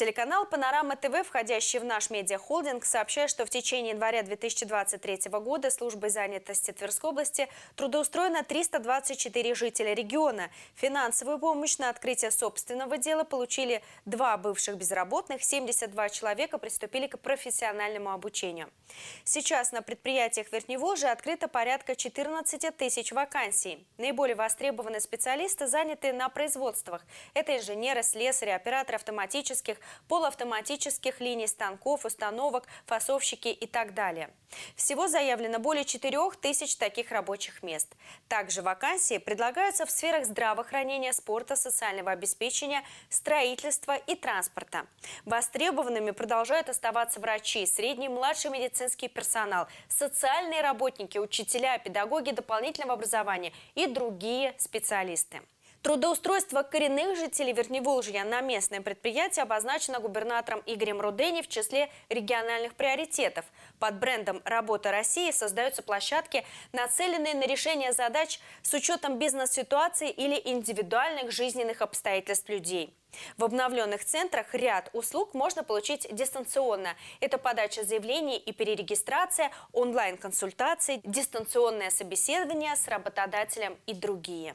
Телеканал «Панорама ТВ», входящий в наш медиахолдинг, сообщает, что в течение января 2023 года службой занятости Тверской области трудоустроено 324 жителя региона. Финансовую помощь на открытие собственного дела получили два бывших безработных, 72 человека приступили к профессиональному обучению. Сейчас на предприятиях Верхневолжи открыто порядка 14 тысяч вакансий. Наиболее востребованы специалисты, занятые на производствах. Это инженеры, слесари, операторы автоматических, полуавтоматических линий станков, установок, фасовщики и так далее. Всего заявлено более 4 тысяч таких рабочих мест. Также вакансии предлагаются в сферах здравоохранения, спорта, социального обеспечения, строительства и транспорта. Востребованными продолжают оставаться врачи, средний и младший медицинский персонал, социальные работники, учителя, педагоги дополнительного образования и другие специалисты. Трудоустройство коренных жителей Верхневолжья на местное предприятие обозначено губернатором Игорем Рудени в числе региональных приоритетов. Под брендом «Работа России» создаются площадки, нацеленные на решение задач с учетом бизнес-ситуации или индивидуальных жизненных обстоятельств людей. В обновленных центрах ряд услуг можно получить дистанционно. Это подача заявлений и перерегистрация, онлайн-консультации, дистанционное собеседование с работодателем и другие.